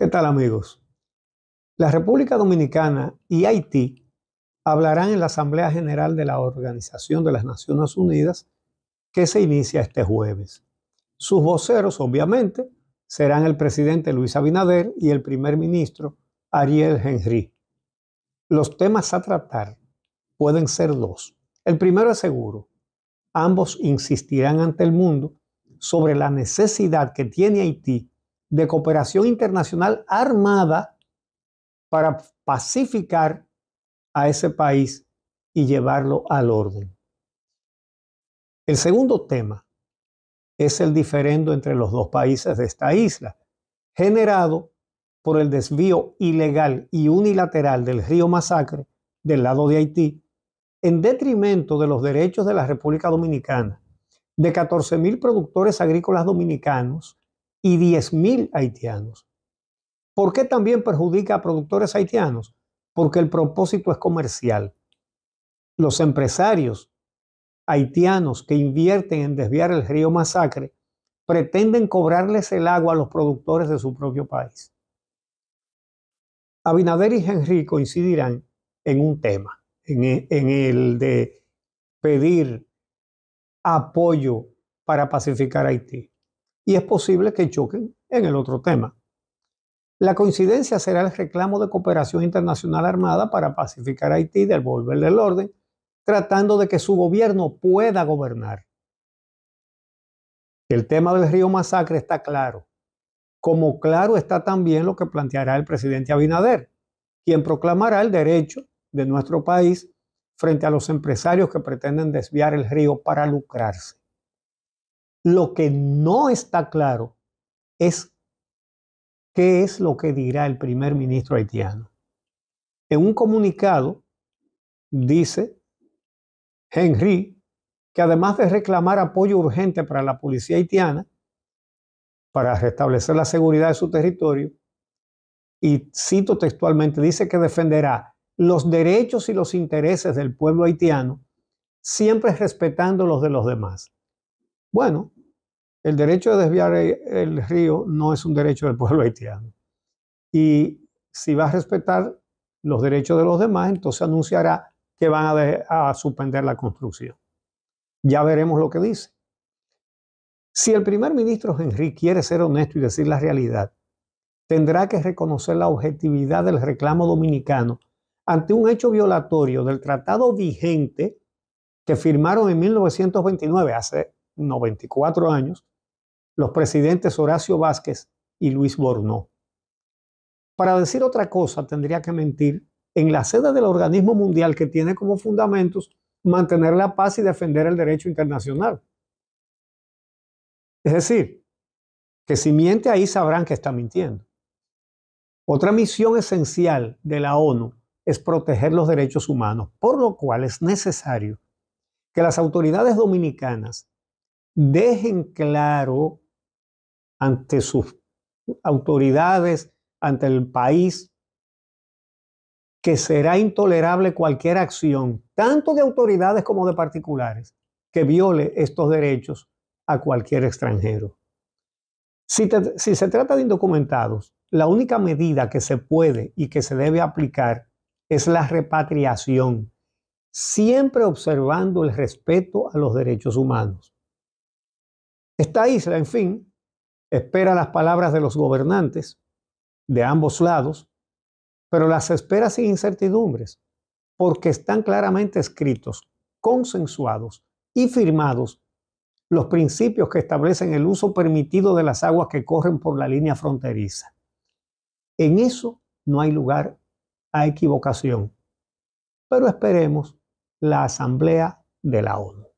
¿Qué tal amigos? La República Dominicana y Haití hablarán en la Asamblea General de la Organización de las Naciones Unidas que se inicia este jueves. Sus voceros, obviamente, serán el presidente Luis Abinader y el primer ministro Ariel Henry. Los temas a tratar pueden ser dos. El primero es seguro. Ambos insistirán ante el mundo sobre la necesidad que tiene Haití de cooperación internacional armada para pacificar a ese país y llevarlo al orden. El segundo tema es el diferendo entre los dos países de esta isla, generado por el desvío ilegal y unilateral del río Masacre del lado de Haití, en detrimento de los derechos de la República Dominicana, de 14.000 productores agrícolas dominicanos y 10.000 haitianos. ¿Por qué también perjudica a productores haitianos? Porque el propósito es comercial. Los empresarios haitianos que invierten en desviar el río Masacre pretenden cobrarles el agua a los productores de su propio país. Abinader y Henry coincidirán en un tema, en, e, en el de pedir apoyo para pacificar Haití y es posible que choquen en el otro tema. La coincidencia será el reclamo de cooperación internacional armada para pacificar Haití y devolverle el orden, tratando de que su gobierno pueda gobernar. El tema del río Masacre está claro, como claro está también lo que planteará el presidente Abinader, quien proclamará el derecho de nuestro país frente a los empresarios que pretenden desviar el río para lucrarse. Lo que no está claro es qué es lo que dirá el primer ministro haitiano. En un comunicado dice Henry que además de reclamar apoyo urgente para la policía haitiana, para restablecer la seguridad de su territorio, y cito textualmente, dice que defenderá los derechos y los intereses del pueblo haitiano, siempre respetando los de los demás. Bueno, el derecho de desviar el río no es un derecho del pueblo haitiano. Y si va a respetar los derechos de los demás, entonces anunciará que van a, suspender la construcción. Ya veremos lo que dice. Si el primer ministro Henry quiere ser honesto y decir la realidad, tendrá que reconocer la objetividad del reclamo dominicano ante un hecho violatorio del tratado vigente que firmaron en 1929, hace 94 años, los presidentes Horacio Vázquez y Luis Borno. Para decir otra cosa, tendría que mentir en la sede del organismo mundial que tiene como fundamentos mantener la paz y defender el derecho internacional. Es decir, que si miente ahí sabrán que está mintiendo. Otra misión esencial de la ONU es proteger los derechos humanos, por lo cual es necesario que las autoridades dominicanas dejen claro ante sus autoridades, ante el país, que será intolerable cualquier acción, tanto de autoridades como de particulares, que viole estos derechos a cualquier extranjero. Si, se trata de indocumentados, la única medida que se puede y que se debe aplicar es la repatriación, siempre observando el respeto a los derechos humanos. Esta isla, en fin, espera las palabras de los gobernantes de ambos lados, pero las espera sin incertidumbres, porque están claramente escritos, consensuados y firmados los principios que establecen el uso permitido de las aguas que corren por la línea fronteriza. En eso no hay lugar a equivocación, pero esperemos la Asamblea de la ONU.